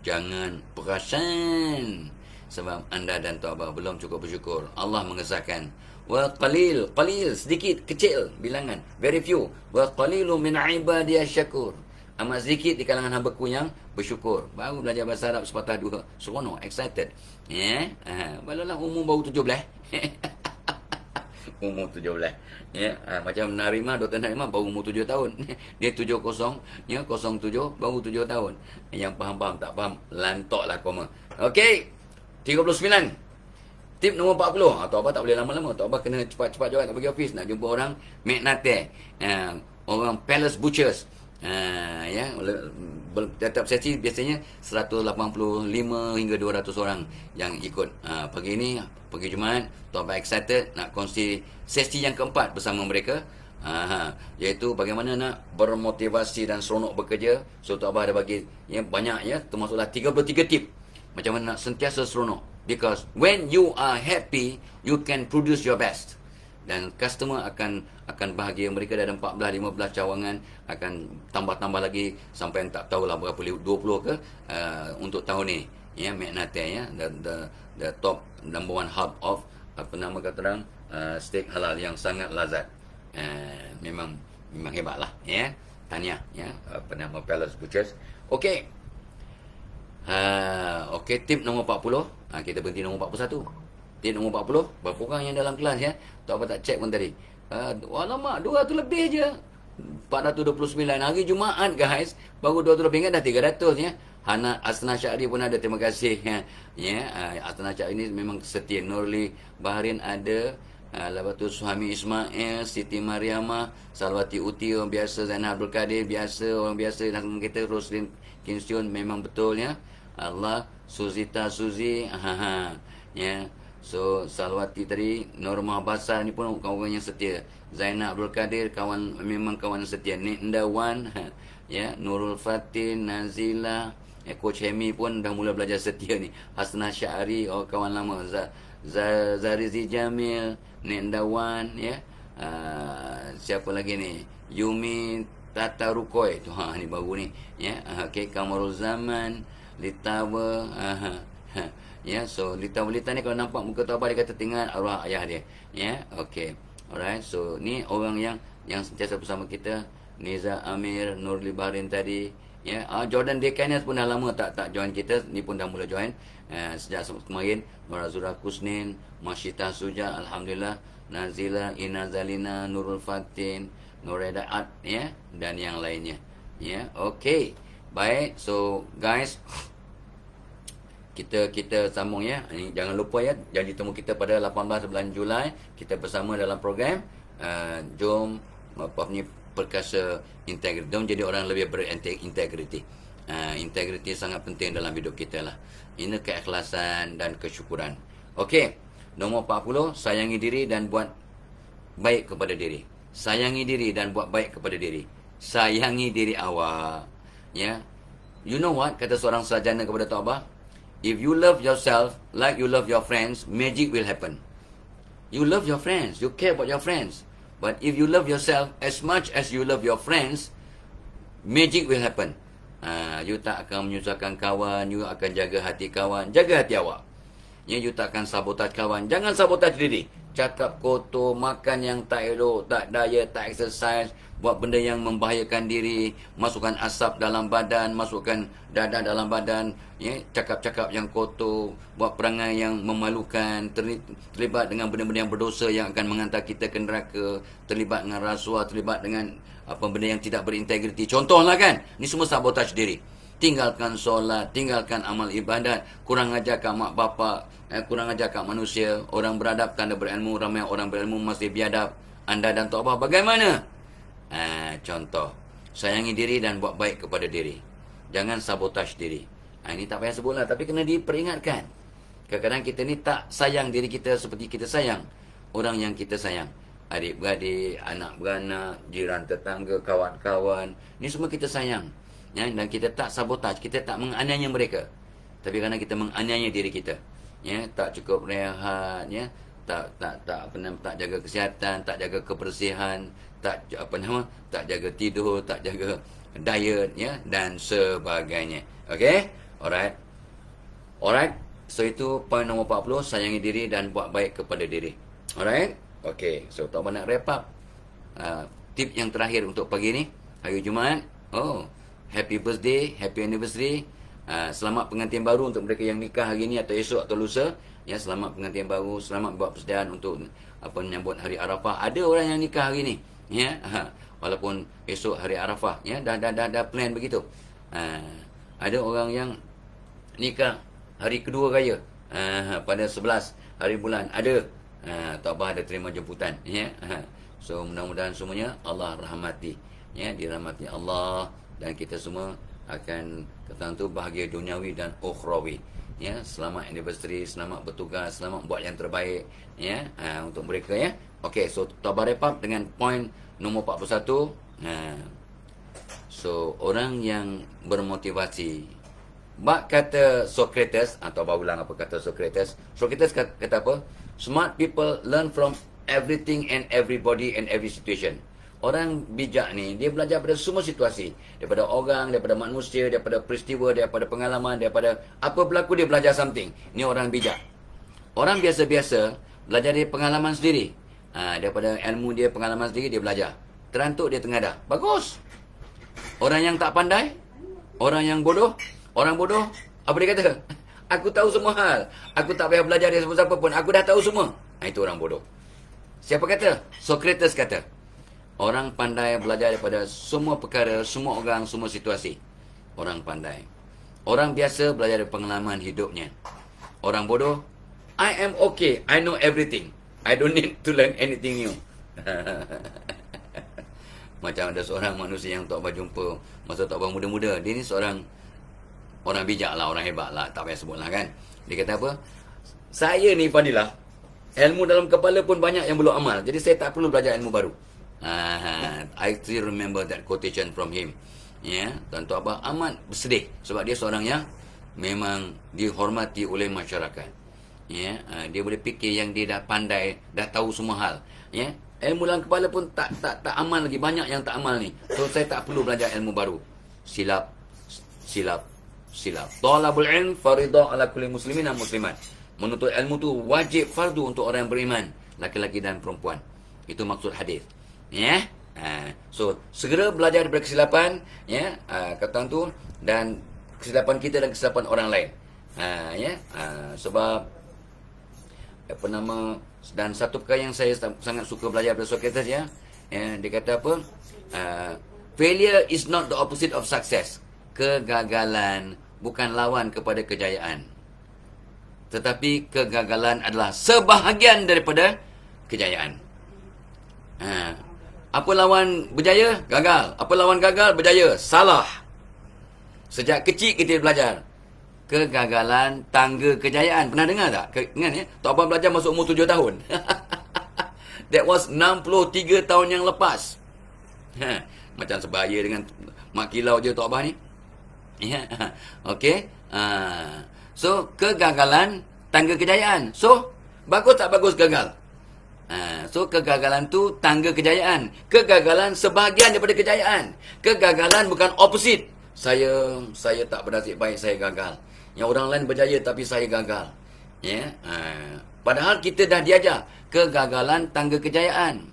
Jangan perasan. Jangan perasan sebab anda dan tu abah belum cukup bersyukur. Allah mengesahkan wa qalil qalil sedikit kecil bilangan very few wa qalilu min ibadi syakur amat sedikit di kalangan hamba ku yang bersyukur baru belajar bahasa Arab sepatah dua seronok excited ya yeah? ha uh, balalah umur baru 17 umur 17 ya yeah? Ha, uh, macam Narima Dr Narima baru umur 7 tahun dia 70 ya 07 baru 7 tahun yang paham paham tak faham lantoklah koma okey 39 Tip nombor 40 Atau apa tak boleh lama-lama Atau apa kena cepat-cepat juga Nak pergi ofis Nak jumpa orang Magnate uh, ah, Orang Palace Butchers uh, ya Tetap sesi biasanya 185 hingga 200 orang Yang ikut uh, pagi ini pergi Jumaat Tuan Abah excited Nak kongsi sesi yang keempat Bersama mereka Aha, iaitu bagaimana nak bermotivasi dan seronok bekerja. So Tok Abah ada bagi yang banyak ya termasuklah 33 tip macam mana sentiasa seronok because when you are happy you can produce your best dan customer akan akan bahagia mereka dah ada 14 15 cawangan akan tambah-tambah lagi sampai tak tahulah berapa 20 ke uh, untuk tahun ni ya yeah, Magnate ya yeah, the, the the top number one hub of apa nama kata orang uh, steak halal yang sangat lazat uh, memang memang hebatlah ya yeah. tanya ya yeah, apa nama Palace Butchers okay Ha, okey tip nombor 40 uh, ha, kita berhenti nombor 41 tip nombor 40 berapa orang yang dalam kelas ya tak apa tak check pun tadi uh, alamak 200 lebih je 429 hari Jumaat guys baru 200 lebih kan dah 300 ya Hana Asna Syahri pun ada terima kasih ya ya Asna Syahri ni memang setia Nurli Bahrain ada Lepas tu suami Ismail, Siti Mariama, Salwati Uti, orang biasa, Zainal Abdul Kadir, biasa, orang biasa, nak kita, Roslin Kinsyon memang betulnya. Allah Suzita Suzi ha ha ya so Salwati tadi Norma Basar ni pun kawan yang setia Zainab Abdul Kadir kawan memang kawan yang setia Ninda Wan ha, ya Nurul Fatin Nazila ya, Coach Hemi pun dah mula belajar setia ni Hasnah Syari oh kawan lama Zah Zarizi Jamil Ninda Wan ya uh, siapa lagi ni Yumi Tata Rukoy tu ha ni baru ni ya okey ha, Kamarul Zaman litawa uh, ya yeah, so Lita Lita ni kalau nampak muka tu apa dia kata tinggal arwah ayah dia ya yeah? okey alright so ni orang yang yang sentiasa bersama kita Neza Amir Nurli Bahrain tadi ya yeah? uh, Jordan Dekanes pun dah lama tak tak join kita ni pun dah mula join uh, sejak kemarin Marazura Kusnin Masyita Suja alhamdulillah Nazila Inazalina Nurul Fatin Noreda Ad ya yeah? dan yang lainnya ya yeah? okey baik so guys kita kita sambung ya. jangan lupa ya jadi temu kita pada 18 bulan Julai kita bersama dalam program uh, Jom apa ni perkasa integriti. Jom jadi orang lebih berintegriti. Uh, integriti sangat penting dalam hidup kita lah. Ini keikhlasan dan kesyukuran. Okey. nomor 40, sayangi diri dan buat baik kepada diri. Sayangi diri dan buat baik kepada diri. Sayangi diri awak. Ya. Yeah. You know what kata seorang sarjana kepada Tok Abah? if you love yourself like you love your friends, magic will happen. You love your friends, you care about your friends. But if you love yourself as much as you love your friends, magic will happen. Uh, you tak akan menyusahkan kawan, you akan jaga hati kawan, jaga hati awak. Ya, you tak akan sabotaj kawan, jangan sabotaj diri cakap kotor, makan yang tak elok, tak diet, tak exercise, buat benda yang membahayakan diri, masukkan asap dalam badan, masukkan dada dalam badan, ya, cakap-cakap yang kotor, buat perangai yang memalukan, terlibat dengan benda-benda yang berdosa yang akan menghantar kita ke neraka, terlibat dengan rasuah, terlibat dengan apa benda yang tidak berintegriti. Contohlah kan, ni semua sabotaj diri tinggalkan solat, tinggalkan amal ibadat, kurang ajar kak mak bapa, eh, kurang kak manusia, orang beradab tanda berilmu, ramai orang berilmu masih biadab, anda dan Tok Abah bagaimana? Eh, contoh, sayangi diri dan buat baik kepada diri. Jangan sabotaj diri. Eh, ini tak payah sebutlah, tapi kena diperingatkan. Kadang-kadang kita ni tak sayang diri kita seperti kita sayang orang yang kita sayang. Adik-beradik, anak-beranak, jiran tetangga, kawan-kawan. Ini semua kita sayang ya, dan kita tak sabotaj, kita tak menganiaya mereka. Tapi kerana kita menganiaya diri kita, ya, tak cukup rehat, ya, tak tak tak apa nama tak jaga kesihatan, tak jaga kebersihan, tak apa nama tak jaga tidur, tak jaga diet ya dan sebagainya. Okey? Alright. Alright. So itu poin nombor 40, sayangi diri dan buat baik kepada diri. Alright? Okey. So tak nak repap. Uh, ah, tip yang terakhir untuk pagi ni, hari Jumaat. Oh, happy birthday, happy anniversary. Uh, selamat Pengantian baru untuk mereka yang nikah hari ini atau esok atau lusa. Ya, selamat Pengantian baru, selamat buat persediaan untuk apa menyambut hari Arafah. Ada orang yang nikah hari ini. Ya. Ha, walaupun esok hari Arafah, ya dah dah dah, dah plan begitu. Uh, ada orang yang nikah hari kedua raya. Uh, pada sebelas hari bulan ada uh, apa ada terima jemputan, ya. Uh, so mudah-mudahan semuanya Allah rahmati. Ya, dirahmati Allah dan kita semua akan tertentu bahagia duniawi dan ukhrawi ya selamat anniversary selamat bertugas selamat buat yang terbaik ya ha, untuk mereka ya okey so tabar dengan point nombor 41 ha. so orang yang bermotivasi Bak kata Socrates atau bawa ulang apa kata Socrates. Socrates kata, kata apa? Smart people learn from everything and everybody and every situation. Orang bijak ni, dia belajar daripada semua situasi. Daripada orang, daripada manusia, daripada peristiwa, daripada pengalaman, daripada apa berlaku, dia belajar something. Ni orang bijak. Orang biasa-biasa, belajar dari pengalaman sendiri. Ha, daripada ilmu dia, pengalaman sendiri, dia belajar. Terantuk, dia tengadah. Bagus! Orang yang tak pandai, orang yang bodoh, orang bodoh, apa dia kata? Aku tahu semua hal. Aku tak payah belajar dari siapa-siapa pun. Aku dah tahu semua. Ha, itu orang bodoh. Siapa kata. Socrates kata. Orang pandai belajar daripada semua perkara, semua orang, semua situasi. Orang pandai. Orang biasa belajar dari pengalaman hidupnya. Orang bodoh, I am okay. I know everything. I don't need to learn anything new. Macam ada seorang manusia yang tak jumpa masa tak berjumpa muda-muda. Dia ni seorang orang bijak lah, orang hebat lah. Tak payah sebut lah kan. Dia kata apa? Saya ni padilah, ilmu dalam kepala pun banyak yang belum amal. Jadi saya tak perlu belajar ilmu baru. Uh, I still remember that quotation from him. Ya, yeah? Tuan Abah amat bersedih sebab dia seorang yang memang dihormati oleh masyarakat. Ya, yeah? uh, dia boleh fikir yang dia dah pandai, dah tahu semua hal. Ya, yeah? ilmu dalam kepala pun tak tak tak amal lagi banyak yang tak amal ni. So saya tak perlu belajar ilmu baru. Silap silap silap. Talabul ilm faridah ala kulli muslimin dan muslimat. Menuntut ilmu tu wajib fardu untuk orang yang beriman, laki-laki dan perempuan. Itu maksud hadis ya. Uh, so segera belajar daripada kesilapan ya, uh, tu dan kesilapan kita dan kesilapan orang lain. Uh, ya, uh, sebab apa nama dan satu perkara yang saya sangat suka belajar dari Socrates ya. Ya, dia kata apa? Uh, failure is not the opposite of success. Kegagalan bukan lawan kepada kejayaan. Tetapi kegagalan adalah sebahagian daripada kejayaan. Ha. Apa lawan berjaya? Gagal. Apa lawan gagal? Berjaya. Salah. Sejak kecil kita belajar. Kegagalan tangga kejayaan. Pernah dengar tak? Ke, kan, ya? Tok Abang belajar masuk umur tujuh tahun. That was 63 tahun yang lepas. Ha. Macam sebaya dengan Mak Kilau je Tok Abang ni. Ya. Okay. Ha. So, kegagalan tangga kejayaan. So, bagus tak bagus gagal? Ha, so kegagalan tu tangga kejayaan. Kegagalan sebahagian daripada kejayaan. Kegagalan bukan opposite. Saya saya tak bernasib baik saya gagal. Yang orang lain berjaya tapi saya gagal. Ya. Ha, padahal kita dah diajar kegagalan tangga kejayaan.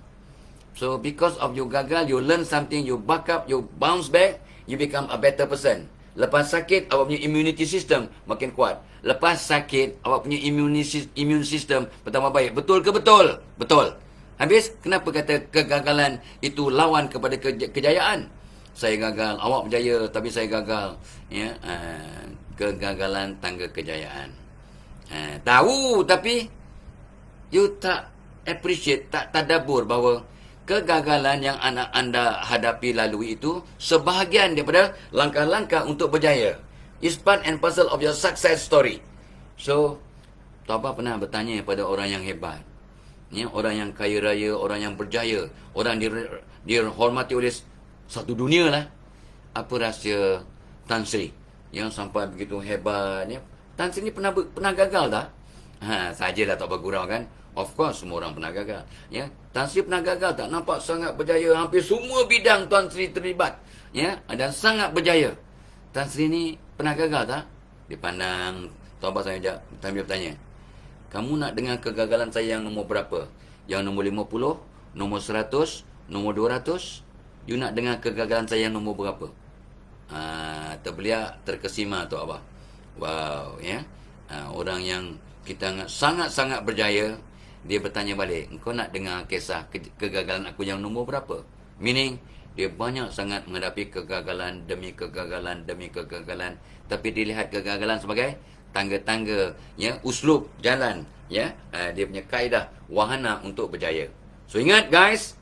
So because of you gagal you learn something, you back up, you bounce back, you become a better person. Lepas sakit, awak punya immunity system makin kuat. Lepas sakit, awak punya immune system bertambah baik. Betul ke betul? Betul. Habis, kenapa kata kegagalan itu lawan kepada ke kejayaan? Saya gagal, awak berjaya tapi saya gagal. Ya, uh, kegagalan tangga kejayaan. Uh, tahu tapi you tak appreciate, tak tadabur bahawa kegagalan yang anak anda hadapi lalui itu sebahagian daripada langkah-langkah untuk berjaya. It's part and parcel of your success story. So, Tuan Pak pernah bertanya kepada orang yang hebat. Ya, orang yang kaya raya, orang yang berjaya, orang yang dihormati oleh satu dunia lah. Apa rahsia Tan Sri yang sampai begitu hebat? Ya? Tan Sri ni pernah, pernah gagal tak? Ha, sajalah tak bergurau kan. Of course, semua orang pernah gagal. Ya? Tan Sri pernah gagal tak? Nampak sangat berjaya. Hampir semua bidang Tuan Sri terlibat. Ya? Dan sangat berjaya. Tan Sri ni pernah gagal tak? Dia pandang Tuan Abah saya sekejap. Tan Sri bertanya. Kamu nak dengar kegagalan saya yang nombor berapa? Yang nombor 50? Nombor 100? Nombor ratus? You nak dengar kegagalan saya yang nombor berapa? Ha, terbeliak terkesima Tuan Abah. Wow. ya ha, Orang yang kita sangat-sangat berjaya dia bertanya balik, kau nak dengar kisah kegagalan aku yang nombor berapa? Meaning, dia banyak sangat menghadapi kegagalan demi kegagalan demi kegagalan. Tapi dilihat kegagalan sebagai tangga-tangga, ya, uslub, jalan, ya, eh, dia punya kaedah, wahana untuk berjaya. So, ingat guys,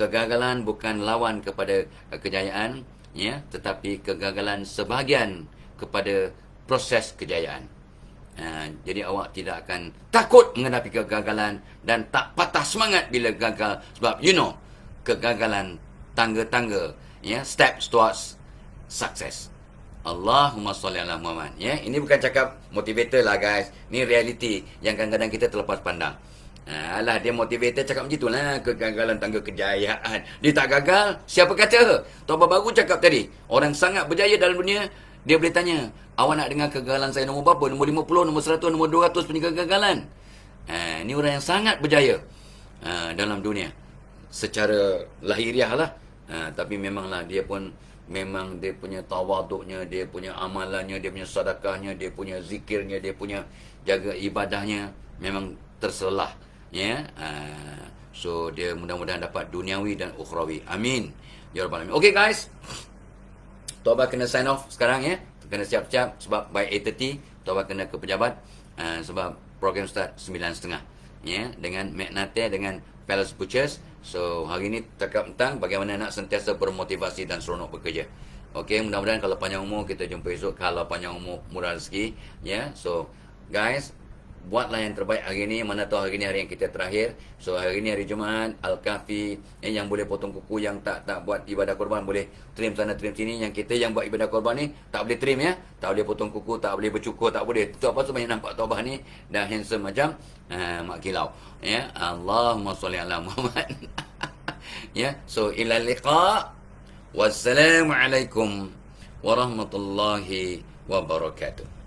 kegagalan bukan lawan kepada eh, kejayaan, ya, tetapi kegagalan sebahagian kepada proses kejayaan. Ah, jadi awak tidak akan takut menghadapi kegagalan dan tak patah semangat bila gagal sebab you know kegagalan tangga-tangga ya yeah, step towards success. Allahumma salli ala Muhammad. Ya, ini bukan cakap motivator lah guys. Ni reality yang kadang-kadang kita terlepas pandang. Alah dia motivator cakap macam itulah Kegagalan tangga kejayaan Dia tak gagal Siapa kata Tuan baru cakap tadi Orang sangat berjaya dalam dunia dia boleh tanya, awak nak dengar kegagalan saya nombor berapa? Nombor 50, nombor 100, nombor 200 punya kegagalan. Uh, eh, ini orang yang sangat berjaya uh, dalam dunia. Secara lahiriah lah. Uh, eh, tapi memanglah dia pun memang dia punya tawaduknya, dia punya amalannya, dia punya sadakahnya, dia punya zikirnya, dia punya jaga ibadahnya memang terselah. Ya, yeah? uh, so dia mudah-mudahan dapat duniawi dan ukhrawi. Amin. Ya Rabbal Alamin. Okay guys. Toba kena sign off sekarang ya. Kena siap-siap sebab by 8.30 Toba kena ke pejabat uh, sebab program start 9.30. Ya, dengan Magnate dengan Palace Butchers. So, hari ini terkap tentang bagaimana nak sentiasa bermotivasi dan seronok bekerja. Okey, mudah-mudahan kalau panjang umur kita jumpa esok. Kalau panjang umur murah rezeki. Ya, so guys, buatlah yang terbaik hari ini mana tahu hari ini hari yang kita terakhir so hari ini hari Jumaat Al-Kahfi eh, yang boleh potong kuku yang tak tak buat ibadah korban boleh trim sana trim sini yang kita yang buat ibadah korban ni tak boleh trim ya tak boleh potong kuku tak boleh bercukur tak boleh tu apa tu banyak nampak tobah ni dah handsome macam uh, mak kilau ya Allahumma salli ala Muhammad ya so ila liqa wassalamu alaikum warahmatullahi wabarakatuh